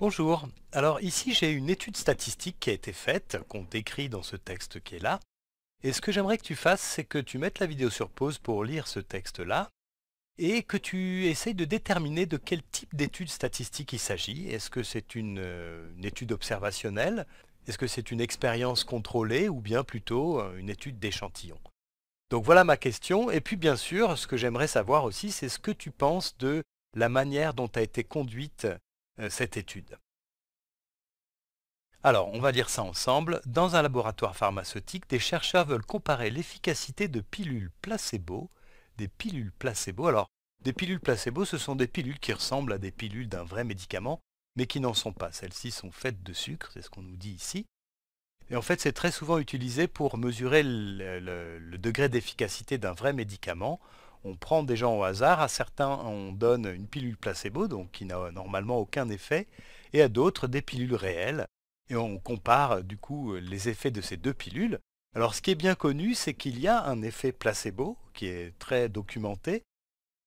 Bonjour. Alors ici, j'ai une étude statistique qui a été faite, qu'on décrit dans ce texte qui est là. Et ce que j'aimerais que tu fasses, c'est que tu mettes la vidéo sur pause pour lire ce texte-là et que tu essayes de déterminer de quel type d'étude statistique il s'agit. Est-ce que c'est une, euh, une, étude observationnelle Est-ce que c'est une expérience contrôlée ou bien plutôt euh, une étude d'échantillon Donc voilà ma question. Et puis bien sûr, ce que j'aimerais savoir aussi, c'est ce que tu penses de la manière dont a été conduite euh, cette étude. Alors, on va lire ça ensemble. Dans un laboratoire pharmaceutique, des chercheurs veulent comparer l'efficacité de pilules placebo, des pilules placebo. Alors, des pilules placebo, ce sont des pilules qui ressemblent à des pilules d'un vrai médicament, mais qui n'en sont pas. Celles-ci sont faites de sucre, c'est ce qu'on nous dit ici. Et en fait, c'est très souvent utilisé pour mesurer le degré d'efficacité d'un vrai médicament on prend des gens au hasard, à certains on donne une pilule placebo, donc qui n'a normalement aucun effet, et à d'autres des pilules réelles, et on compare du coup les effets de ces deux pilules. Alors ce qui est bien connu, c'est qu'il y a un effet placebo, qui est très documenté,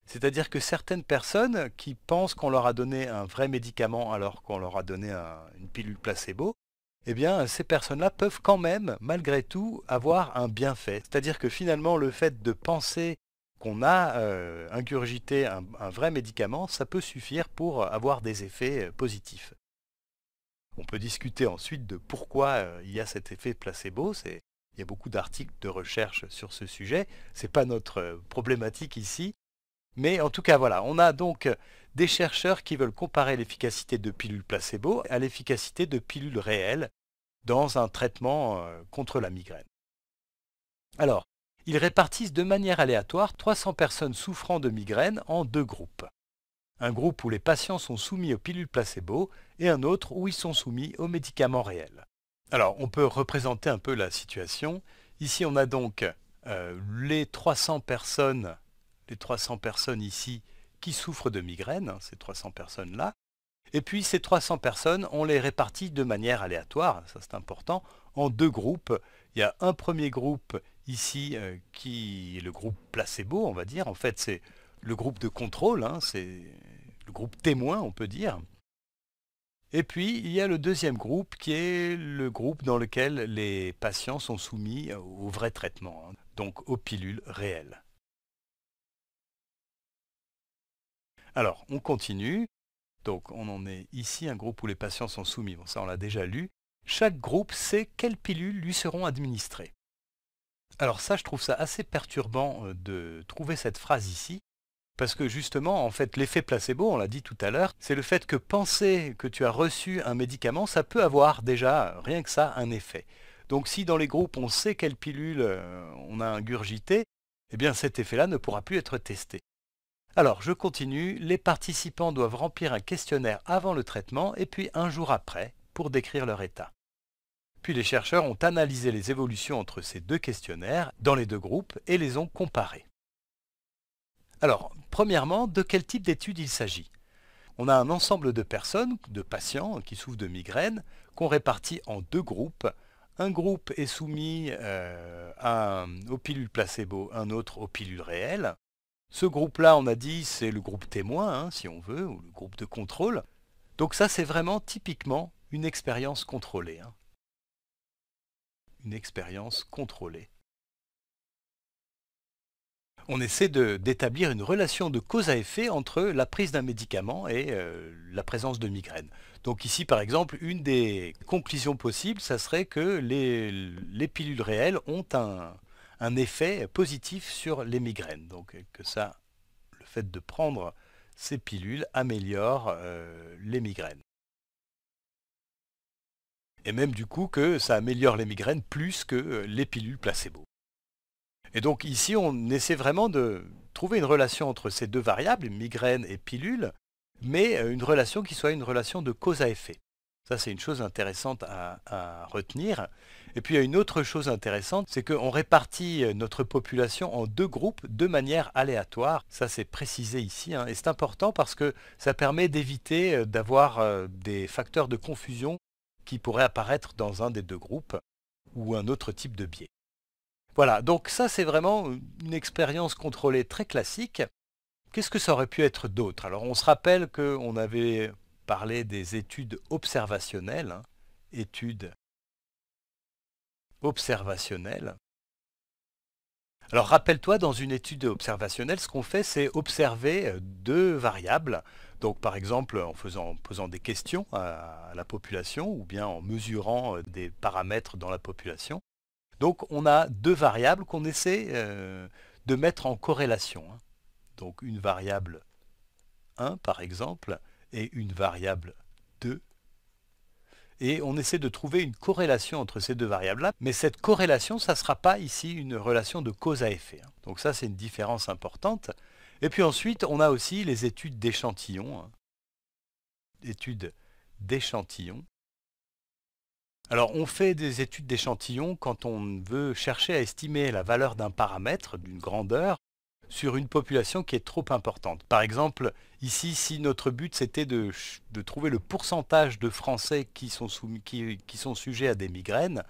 c'est-à-dire que certaines personnes qui pensent qu'on leur a donné un vrai médicament alors qu'on leur a donné une pilule placebo, eh bien, ces personnes-là peuvent quand même, malgré tout, avoir un bienfait. C'est-à-dire que finalement, le fait de penser qu'on a euh, ingurgité un, vrai médicament, ça peut suffire pour avoir des effets euh, positifs. On peut discuter ensuite de pourquoi euh, il y a cet effet placebo. il y a beaucoup d'articles de recherche sur ce sujet. Ce n'est pas notre problématique ici. Mais en tout cas, voilà, on a donc des chercheurs qui veulent comparer l'efficacité de pilules placebo à l'efficacité de pilules réelles dans un traitement contre la migraine. Alors, ils répartissent de manière aléatoire 300 personnes souffrant de migraines en deux groupes. Un groupe où les patients sont soumis aux pilules placebo et un autre où ils sont soumis aux médicaments réels. Alors, on peut représenter un peu la situation. Ici, on a donc euh, les 300 personnes, les 300 personnes ici qui souffrent de migraines, hein, ces 300 personnes-là. Et puis ces 300 personnes, on les répartit de manière aléatoire, ça c'est important, en deux groupes. Il y a un premier groupe ici euh, qui est le groupe placebo, on va dire. En fait, c'est le groupe de contrôle, hein, c'est le groupe témoin, on peut dire. Et puis, il y a le deuxième groupe qui est le groupe dans lequel les patients sont soumis au vrai traitement, hein, donc aux pilules réelles. Alors, on continue. Donc, on en est ici, un groupe où les patients sont soumis. Bon, ça, on l'a déjà lu. Chaque groupe sait quelles pilules lui seront administrées. Alors ça, je trouve ça assez perturbant euh, de trouver cette phrase ici, parce que justement, en fait, l'effet placebo, on l'a dit tout à l'heure, c'est le fait que penser que tu as reçu un médicament, ça peut avoir déjà, euh, rien que ça, un effet. Donc si dans les groupes, on sait quelle pilule euh, on a ingurgité, eh bien cet effet-là ne pourra plus être testé. Alors, je continue, les participants doivent remplir un questionnaire avant le traitement et puis un jour après pour décrire leur état. Puis les chercheurs ont analysé les évolutions entre ces deux questionnaires dans les deux groupes et les ont comparés. Alors, premièrement, de quel type d'étude il s'agit On a un ensemble de personnes, de patients qui souffrent de migraines, qu'on répartit en deux groupes. Un groupe est soumis euh, à, aux pilules placebo, un autre aux pilules réelles. Ce groupe-là, on a dit, c'est le groupe témoin, hein, si on veut, ou le groupe de contrôle. Donc ça, c'est vraiment typiquement une expérience contrôlée. Hein une expérience contrôlée. On essaie d'établir une relation de cause à effet entre la prise d'un médicament et euh, la présence de migraines. Donc ici, par exemple, une des conclusions possibles, ça serait que les, les pilules réelles ont un, effet positif sur les migraines. Donc que ça, le fait de prendre ces pilules améliore euh, les migraines et même du coup que ça améliore les migraines plus que euh, les pilules placebo. Et donc ici, on essaie vraiment de trouver une relation entre ces deux variables, migraines et pilules, mais euh, une relation qui soit une relation de cause à effet. Ça, c'est une chose intéressante à, retenir. Et puis, il y a une autre chose intéressante, c'est qu'on répartit euh, notre population en deux groupes de manière aléatoire. Ça, c'est précisé ici. Hein. Et c'est important parce que ça permet d'éviter d'avoir des facteurs de confusion qui pourrait apparaître dans un des deux groupes ou un autre type de biais. Voilà, donc ça c'est vraiment une expérience contrôlée très classique. Qu'est-ce que ça aurait pu être d'autre Alors on se rappelle qu'on avait parlé des études observationnelles, hein, études observationnelles. Alors rappelle-toi, dans une étude observationnelle, ce qu'on fait, c'est observer deux variables donc par exemple en posant des questions à, la population ou bien en mesurant euh, des paramètres dans la population. Donc on a deux variables qu'on essaie euh, de mettre en corrélation. Hein. Donc une variable 1 par exemple et une variable 2 et on essaie de trouver une corrélation entre ces deux variables-là, mais cette corrélation, ça ne sera pas ici une relation de cause à effet. Hein. Donc ça, c'est une différence importante. Et puis ensuite, on a aussi les études d'échantillons. Études d'échantillons. Alors, on fait des études d'échantillons quand on veut chercher à estimer la valeur d'un paramètre, d'une grandeur, sur une population qui est trop importante. Par exemple, ici, si notre but c'était de, trouver le pourcentage de Français qui sont, qui sont sujets à des migraines,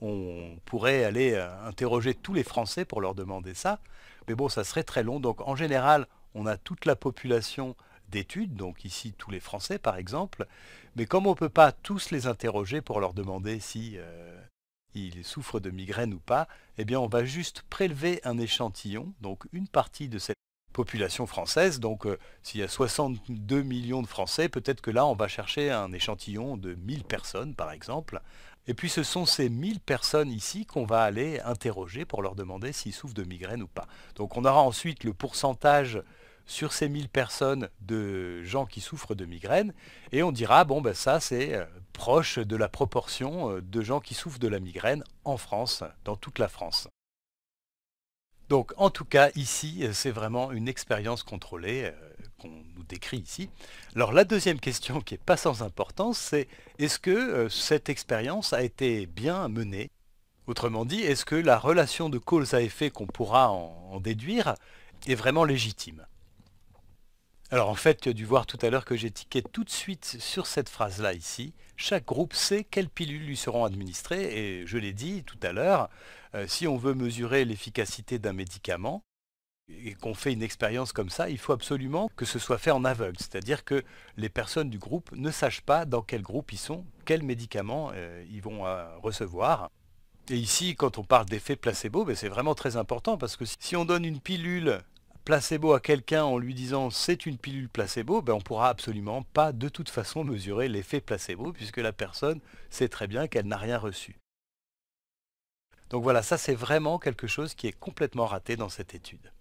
on pourrait aller euh, interroger tous les Français pour leur demander ça. Mais bon, ça serait très long. Donc en général, on a toute la population d'études, donc ici tous les Français par exemple. Mais comme on ne peut pas tous les interroger pour leur demander si euh, ils souffrent de migraine ou pas, eh bien on va juste prélever un échantillon, donc une partie de cette population française. Donc euh, s'il y a 62 millions de Français, peut-être que là, on va chercher un échantillon de 1000 personnes, par exemple. Et puis ce sont ces 1000 personnes ici qu'on va aller interroger pour leur demander s'ils souffrent de migraine ou pas. Donc on aura ensuite le pourcentage sur ces 1000 personnes de gens qui souffrent de migraines et on dira bon ben ça c'est euh, proche de la proportion euh, de gens qui souffrent de la migraine en France, dans toute la France. Donc en tout cas, ici, euh, c'est vraiment une expérience contrôlée euh, qu'on nous décrit ici. Alors la deuxième question qui n'est pas sans importance, c'est est-ce que euh, cette expérience a été bien menée Autrement dit, est-ce que la relation de cause à effet qu'on pourra en déduire est vraiment légitime alors en fait, tu as dû voir tout à l'heure que j'ai tout de suite sur cette phrase-là ici. Chaque groupe sait quelles pilules lui seront administrées et je l'ai dit tout à l'heure, euh, si on veut mesurer l'efficacité d'un médicament et qu'on fait une expérience comme ça, il faut absolument que ce soit fait en aveugle, c'est-à-dire que les personnes du groupe ne sachent pas dans quel groupe ils sont, quels médicaments euh, ils vont euh, recevoir. Et ici, quand on parle d'effet placebo, ben, c'est vraiment très important parce que si on donne une pilule placebo à quelqu'un en lui disant c'est une pilule placebo, ben on ne pourra absolument pas de toute façon mesurer l'effet placebo puisque la personne sait très bien qu'elle n'a rien reçu. Donc voilà, ça c'est vraiment quelque chose qui est complètement raté dans cette étude.